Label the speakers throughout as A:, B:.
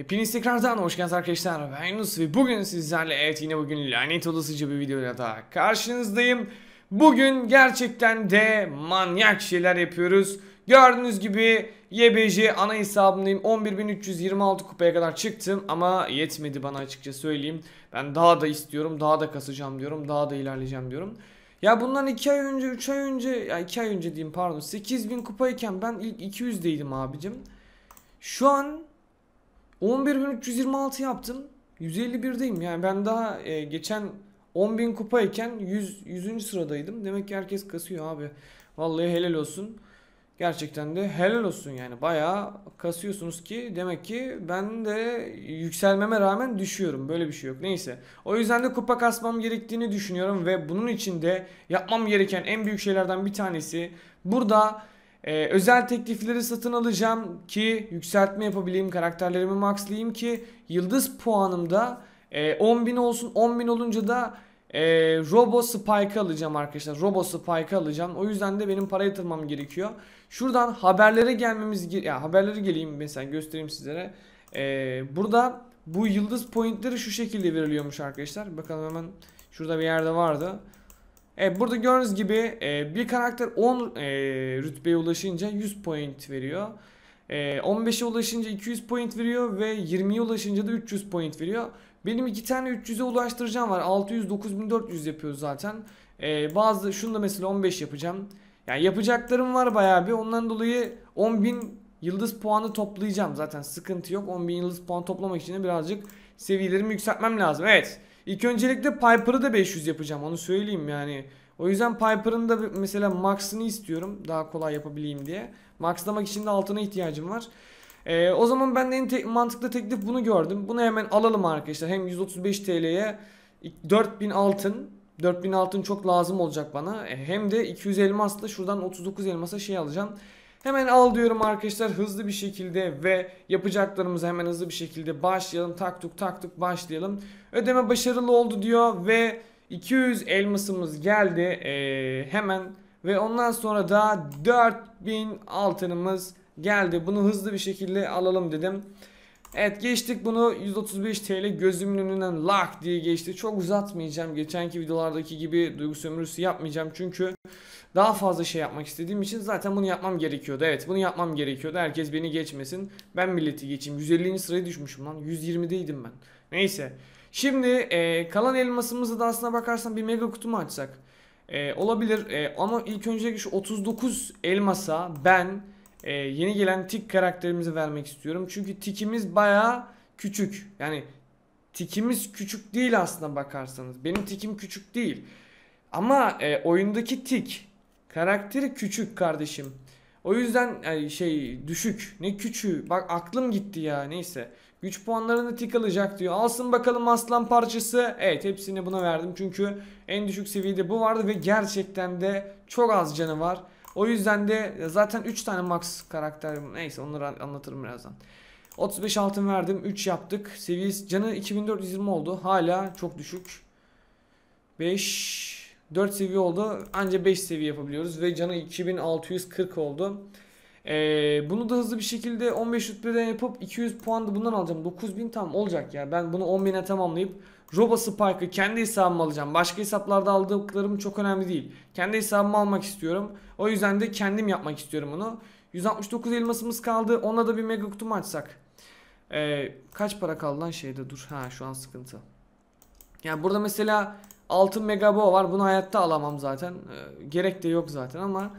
A: Hepiniz tekrardan hoş geldiniz arkadaşlar ben Yunus ve bugün sizlerle evet yine bugün lanet olasıca bir videoyla daha karşınızdayım. Bugün gerçekten de manyak şeyler yapıyoruz. Gördüğünüz gibi YBJ ana hesabındayım 11.326 kupaya kadar çıktım ama yetmedi bana açıkça söyleyeyim. Ben daha da istiyorum daha da kasacağım diyorum daha da ilerleyeceğim diyorum. Ya bundan 2 ay önce 3 ay önce ya 2 ay önce diyeyim pardon 8000 kupayken ben ilk 200'deydim abicim. Şu an 11.326 yaptım. 151'deyim. Yani ben daha e, geçen 10.000 kupayken 100, 100. sıradaydım. Demek ki herkes kasıyor abi. Vallahi helal olsun. Gerçekten de helal olsun yani. Bayağı kasıyorsunuz ki demek ki ben de yükselmeme rağmen düşüyorum. Böyle bir şey yok. Neyse. O yüzden de kupa kasmam gerektiğini düşünüyorum ve bunun için de yapmam gereken en büyük şeylerden bir tanesi burada ee, özel teklifleri satın alacağım ki yükseltme yapabileyim, karakterlerimi maxlayayım ki yıldız puanım da e, 10.000 olsun. 10.000 olunca da e, Robo Spike alacağım arkadaşlar. Robo Spike alacağım. O yüzden de benim para yatırmam gerekiyor. Şuradan haberlere gelmemiz ya haberlere geleyim mesela göstereyim sizlere. E, burada bu yıldız pointleri şu şekilde veriliyormuş arkadaşlar. Bakalım hemen şurada bir yerde vardı. Evet, burada gördüğünüz gibi e, bir karakter 10 e, rütbeye ulaşınca 100 point veriyor. E, 15'e ulaşınca 200 point veriyor ve 20'ye ulaşınca da 300 point veriyor. Benim iki tane 300'e ulaştıracağım var. 600, 9400 yapıyoruz zaten. E, bazı şunu da mesela 15 yapacağım. Yani yapacaklarım var bayağı bir. Ondan dolayı 10.000 yıldız puanı toplayacağım. Zaten sıkıntı yok. 10.000 yıldız puan toplamak için de birazcık seviyelerimi yükseltmem lazım. Evet. İlk öncelikle Piper'ı da 500 yapacağım onu söyleyeyim yani. O yüzden Piper'ın da mesela Max'ını istiyorum daha kolay yapabileyim diye. Maxlamak için de altına ihtiyacım var. Ee, o zaman ben de en te mantıklı teklif bunu gördüm. Bunu hemen alalım arkadaşlar. Hem 135 TL'ye 4000 altın 4000 altın çok lazım olacak bana. Ee, hem de 200 elmasla şuradan 39 elmasa şey alacağım. Hemen al diyorum arkadaşlar hızlı bir şekilde ve yapacaklarımızı hemen hızlı bir şekilde başlayalım. Tak tuk başlayalım. Ödeme başarılı oldu diyor ve 200 elmasımız geldi. Ee, hemen ve ondan sonra da 4000 altınımız geldi. Bunu hızlı bir şekilde alalım dedim. Evet geçtik bunu 135 TL gözümün önünden lak diye geçti. Çok uzatmayacağım. Geçenki videolardaki gibi duygu sömürüsü yapmayacağım. Çünkü daha fazla şey yapmak istediğim için zaten bunu yapmam gerekiyordu. Evet bunu yapmam gerekiyordu. Herkes beni geçmesin. Ben milleti geçeyim. 150. sıraya düşmüşüm lan. 120'deydim ben. Neyse. Şimdi e, kalan elmasımızı da aslına bakarsan bir mega kutumu açsak. E, olabilir e, ama ilk önce şu 39 elmasa ben e, yeni gelen tik karakterimizi vermek istiyorum. Çünkü tikimiz baya küçük. Yani tikimiz küçük değil aslında bakarsanız. Benim tikim küçük değil. Ama e, oyundaki tik karakteri küçük kardeşim. O yüzden yani e, şey düşük. Ne küçüğü. Bak aklım gitti ya neyse. Güç puanlarını tik alacak diyor. Alsın bakalım aslan parçası. Evet hepsini buna verdim. Çünkü en düşük seviyede bu vardı ve gerçekten de çok az canı var. O yüzden de zaten 3 tane max karakter neyse onları anlatırım birazdan. 35 altın verdim 3 yaptık. Seviyiz canı 2420 oldu. Hala çok düşük. 5 4 seviye oldu. Anca 5 seviye yapabiliyoruz ve canı 2640 oldu. Ee, bunu da hızlı bir şekilde 15 rütbeden yapıp 200 puan da bundan alacağım. 9000 tam olacak ya. Ben bunu 10.000'e tamamlayıp Robo Spike'ı kendi hesabıma alacağım. Başka hesaplarda aldıklarım çok önemli değil. Kendi hesabıma almak istiyorum. O yüzden de kendim yapmak istiyorum onu. 169 elmasımız kaldı. Ona da bir mega kutu açsak? Ee, kaç para kaldı lan şeyde? Dur ha şu an sıkıntı. Yani burada mesela altın mega bow var. Bunu hayatta alamam zaten. Ee, gerek de yok zaten ama...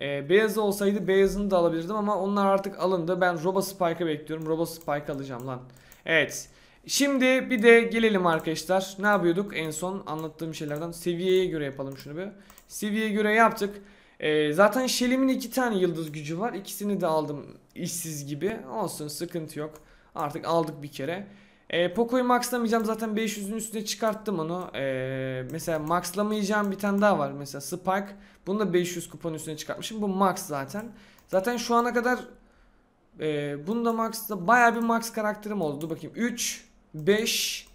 A: E, beyaz olsaydı beyazını da alabilirdim ama onlar artık alındı. Ben Robo Spike'ı bekliyorum. Robo Spike alacağım lan. Evet. Şimdi bir de gelelim arkadaşlar. Ne yapıyorduk en son anlattığım şeylerden? Seviyeye göre yapalım şunu bir. Seviyeye göre yaptık. E, zaten Shelly'min iki tane yıldız gücü var. İkisini de aldım işsiz gibi. Olsun sıkıntı yok. Artık aldık bir kere. E, Poco'yu maxlamayacağım zaten 500'ün üstüne çıkarttım onu. E, mesela maxlamayacağım bir tane daha var. Mesela Spark. Bunu da 500 kupon üstüne çıkartmışım. Bu max zaten. Zaten şu ana kadar e, bunu da max'da baya bir max karakterim oldu. Dur bakayım. 3, 5,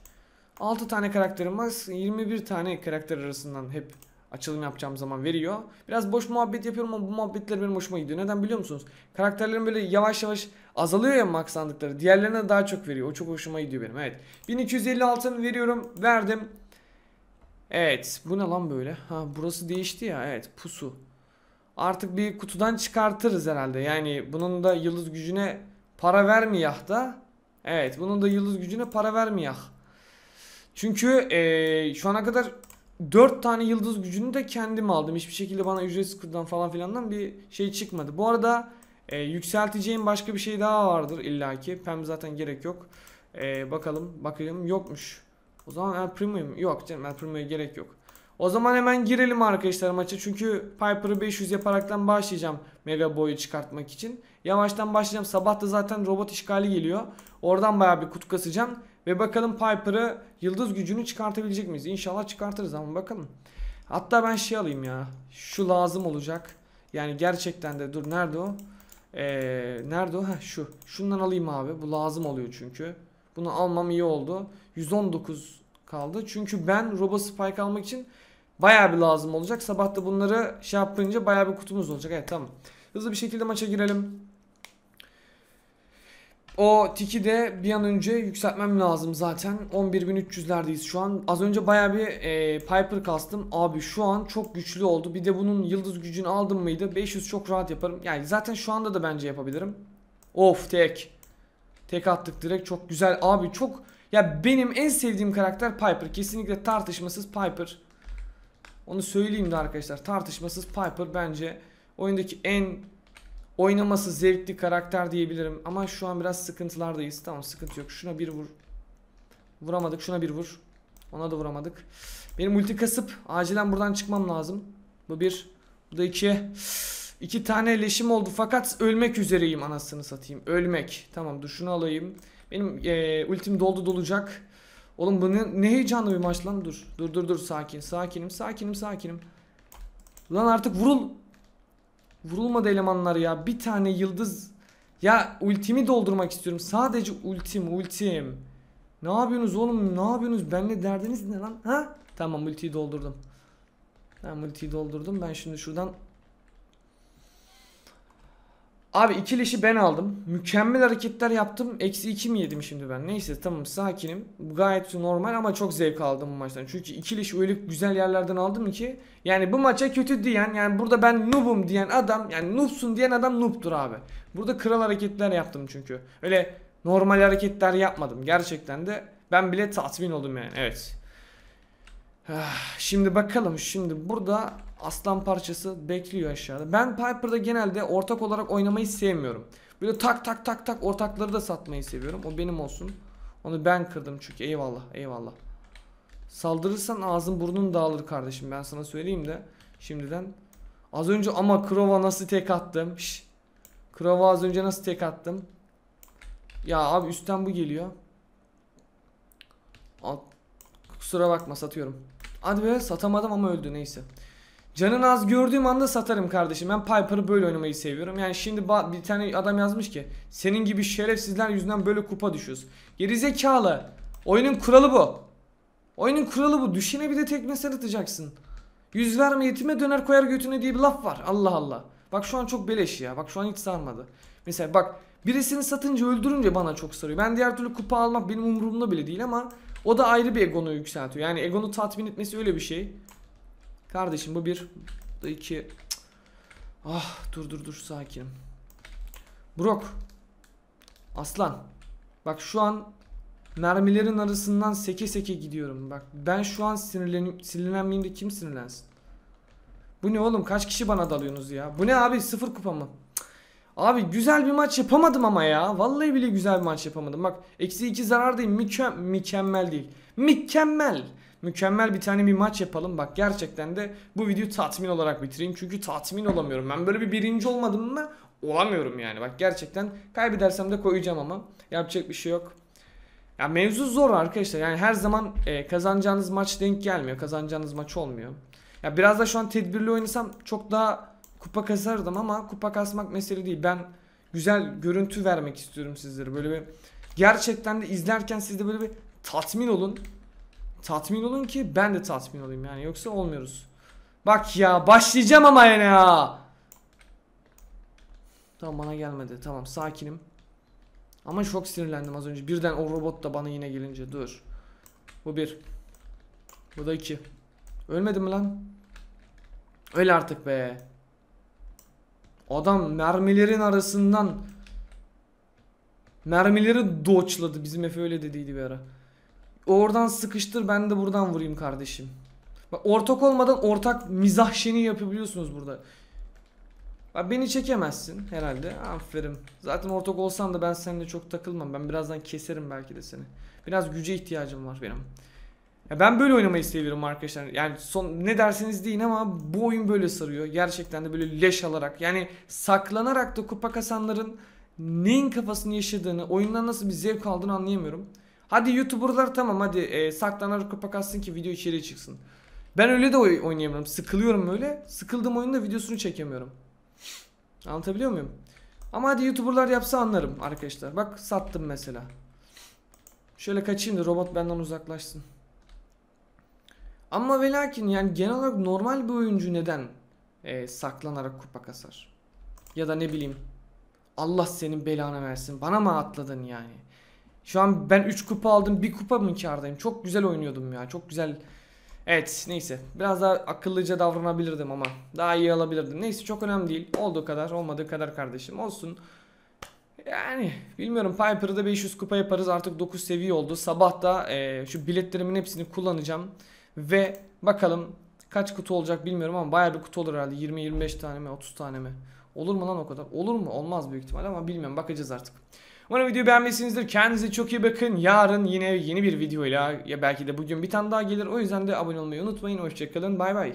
A: 6 tane karakterim var. 21 tane karakter arasından hep açılım yapacağım zaman veriyor. Biraz boş muhabbet yapıyorum ama bu muhabbetler benim hoşuma gidiyor. Neden biliyor musunuz? Karakterlerim böyle yavaş yavaş azalıyor ya max sandıkları. Diğerlerine daha çok veriyor. O çok hoşuma gidiyor benim. Evet. 1250 altın veriyorum. Verdim. Evet. Bu ne lan böyle? Ha burası değişti ya. Evet. Pusu. Artık bir kutudan çıkartırız herhalde. Yani bunun da yıldız gücüne para vermiyah da. Evet. Bunun da yıldız gücüne para vermiyah. Çünkü ee, şu ana kadar 4 tane yıldız gücünü de kendim aldım. Hiçbir şekilde bana ücretsiz kurdan falan filandan bir şey çıkmadı. Bu arada e, yükselteceğim başka bir şey daha vardır illaki. Pem zaten gerek yok. E, bakalım bakayım yokmuş. O zaman El Primo'yum. Yok canım El Primo'ya gerek yok. O zaman hemen girelim arkadaşlar maça. Çünkü Piper'ı 500 yaparaktan başlayacağım Mega Boy'u çıkartmak için. Yavaştan başlayacağım. Sabah da zaten robot işgali geliyor. Oradan baya bir kutu kasacağım. Ve bakalım Piper'ı yıldız gücünü çıkartabilecek miyiz? İnşallah çıkartırız ama bakalım. Hatta ben şey alayım ya. Şu lazım olacak. Yani gerçekten de dur nerede o? Ee, nerede o? Heh, şu. Şundan alayım abi. Bu lazım oluyor çünkü. Bunu almam iyi oldu. 119 kaldı. Çünkü ben Robo Spike almak için bayağı bir lazım olacak. Sabah da bunları şey yapınca bayağı bir kutumuz olacak. Evet tamam. Hızlı bir şekilde maça girelim. O tiki de bir an önce yükseltmem lazım zaten. 11.300'lerdeyiz şu an. Az önce baya bir e, Piper kastım. Abi şu an çok güçlü oldu. Bir de bunun yıldız gücünü aldım mıydı 500 çok rahat yaparım. Yani zaten şu anda da bence yapabilirim. Of tek. Tek attık direkt çok güzel. Abi çok ya benim en sevdiğim karakter Piper. Kesinlikle tartışmasız Piper. Onu söyleyeyim de arkadaşlar. Tartışmasız Piper bence oyundaki en Oynaması zevkli karakter diyebilirim. Ama şu an biraz sıkıntılardayız. Tamam sıkıntı yok. Şuna bir vur. Vuramadık. Şuna bir vur. Ona da vuramadık. Benim ulti kasıp acilen buradan çıkmam lazım. Bu bir. Bu da iki. İki tane leşim oldu fakat ölmek üzereyim anasını satayım. Ölmek. Tamam dur şunu alayım. Benim e, ultim doldu dolacak. Oğlum bu ne, ne heyecanlı bir maç lan dur. Dur dur dur sakin sakinim sakinim sakinim. Lan artık vurul. Vurulmadı elemanlar ya. Bir tane yıldız. Ya ultimi doldurmak istiyorum. Sadece ultim ultim. Ne yapıyorsunuz oğlum? Ne yapıyorsunuz? Benle derdiniz ne lan? Ha? Tamam ultiyi doldurdum. tamam ultiyi doldurdum. Ben şimdi şuradan Abi iki işi ben aldım. Mükemmel hareketler yaptım. Eksi 2 mi yedim şimdi ben? Neyse tamam sakinim. Gayet normal ama çok zevk aldım bu maçtan. Çünkü iki iş öyle güzel yerlerden aldım ki. Yani bu maça kötü diyen yani burada ben noobum diyen adam yani noobsun diyen adam noob'tur abi. Burada kral hareketler yaptım çünkü. Öyle normal hareketler yapmadım. Gerçekten de ben bile tatmin oldum yani evet. Ah, şimdi bakalım şimdi burada aslan parçası bekliyor aşağıda. Ben Piper'da genelde ortak olarak oynamayı sevmiyorum. Böyle tak tak tak tak ortakları da satmayı seviyorum. O benim olsun. Onu ben kırdım çünkü eyvallah eyvallah. Saldırırsan ağzın burnun dağılır kardeşim ben sana söyleyeyim de şimdiden. Az önce ama Krova nasıl tek attım. Şş. Krova az önce nasıl tek attım. Ya abi üstten bu geliyor. Alt. Kusura bakma satıyorum. Hadi be satamadım ama öldü neyse. Canın az gördüğüm anda satarım kardeşim. Ben Piper'ı böyle oynamayı seviyorum. Yani şimdi bir tane adam yazmış ki senin gibi şerefsizler yüzünden böyle kupa düşüyoruz. Gerizekalı. Oyunun kuralı bu. Oyunun kuralı bu. Düşene bir de tekme atacaksın. Yüz verme yetime döner koyar götüne diye bir laf var. Allah Allah. Bak şu an çok beleş ya. Bak şu an hiç sarmadı. Mesela bak birisini satınca öldürünce bana çok sarıyor. Ben diğer türlü kupa almak benim umurumda bile değil ama o da ayrı bir egonu yükseltiyor. Yani egonu tatmin etmesi öyle bir şey. Kardeşim bu bir. Bu da iki. Ah dur dur dur sakin Brok. Aslan. Bak şu an mermilerin arasından seke seke gidiyorum. Bak ben şu an sinirlenim, sinirlenmeyeyim de kim sinirlensin? Bu ne oğlum kaç kişi bana dalıyorsunuz ya? Bu ne abi sıfır kupa mı? Abi güzel bir maç yapamadım ama ya. Vallahi bile güzel bir maç yapamadım. Bak eksi iki zarardayım. Mükemmel, mükemmel değil. Mükemmel mükemmel bir tane bir maç yapalım. Bak gerçekten de bu videoyu tatmin olarak bitireyim. Çünkü tatmin olamıyorum. Ben böyle bir birinci olmadım mı olamıyorum yani. Bak gerçekten kaybedersem de koyacağım ama yapacak bir şey yok. Ya mevzu zor arkadaşlar. Yani her zaman e, kazanacağınız maç denk gelmiyor. Kazanacağınız maç olmuyor. Ya biraz da şu an tedbirli oynasam çok daha kupa kazardım ama kupa kasmak mesele değil. Ben güzel görüntü vermek istiyorum sizlere. Böyle bir gerçekten de izlerken siz de böyle bir tatmin olun. Tatmin olun ki ben de tatmin olayım yani yoksa olmuyoruz. Bak ya başlayacağım ama yine ya. Tamam bana gelmedi. Tamam sakinim. Ama çok sinirlendim az önce. Birden o robot da bana yine gelince. Dur. Bu bir. Bu da iki. Ölmedi mi lan? Öl artık be. Adam mermilerin arasından mermileri doçladı. Bizim Efe öyle dediydi bir ara. Oradan sıkıştır ben de buradan vurayım kardeşim. Bak ortak olmadan ortak mizah şeni yapabiliyorsunuz burada. Bak beni çekemezsin herhalde. Aferin. Zaten ortak olsan da ben seninle çok takılmam. Ben birazdan keserim belki de seni. Biraz güce ihtiyacım var benim. Ya ben böyle oynamayı seviyorum arkadaşlar. Yani son ne derseniz deyin ama bu oyun böyle sarıyor. Gerçekten de böyle leş alarak yani saklanarak da kupa kasanların neyin kafasını yaşadığını, oyundan nasıl bir zevk aldığını anlayamıyorum. Hadi YouTuber'lar tamam hadi e, saklanarak kupa atsın ki video içeriye çıksın. Ben öyle de oynayamıyorum. Sıkılıyorum öyle. Sıkıldığım oyunda videosunu çekemiyorum. Anlatabiliyor muyum? Ama hadi YouTuber'lar yapsa anlarım arkadaşlar. Bak sattım mesela. Şöyle kaçayım da robot benden uzaklaşsın. Ama ve lakin yani genel olarak normal bir oyuncu neden e, saklanarak kupa kasar? Ya da ne bileyim Allah senin belanı versin bana mı atladın yani? Şu an ben 3 kupa aldım. 1 kupa mı kardayım? Çok güzel oynuyordum ya. Çok güzel. Evet neyse. Biraz daha akıllıca davranabilirdim ama. Daha iyi alabilirdim. Neyse çok önemli değil. Olduğu kadar olmadığı kadar kardeşim. Olsun. Yani bilmiyorum Piper'ı da 500 kupa yaparız artık 9 seviye oldu. Sabah da e, şu biletlerimin hepsini kullanacağım. Ve bakalım kaç kutu olacak bilmiyorum ama baya bir kutu olur herhalde. 20-25 tane mi 30 tane mi? Olur mu lan o kadar? Olur mu? Olmaz büyük ihtimal ama bilmiyorum bakacağız artık. Umarım videoyu beğenmişsinizdir. Kendinize çok iyi bakın. Yarın yine yeni bir videoyla ya belki de bugün bir tane daha gelir. O yüzden de abone olmayı unutmayın. Hoşçakalın. Bay bay.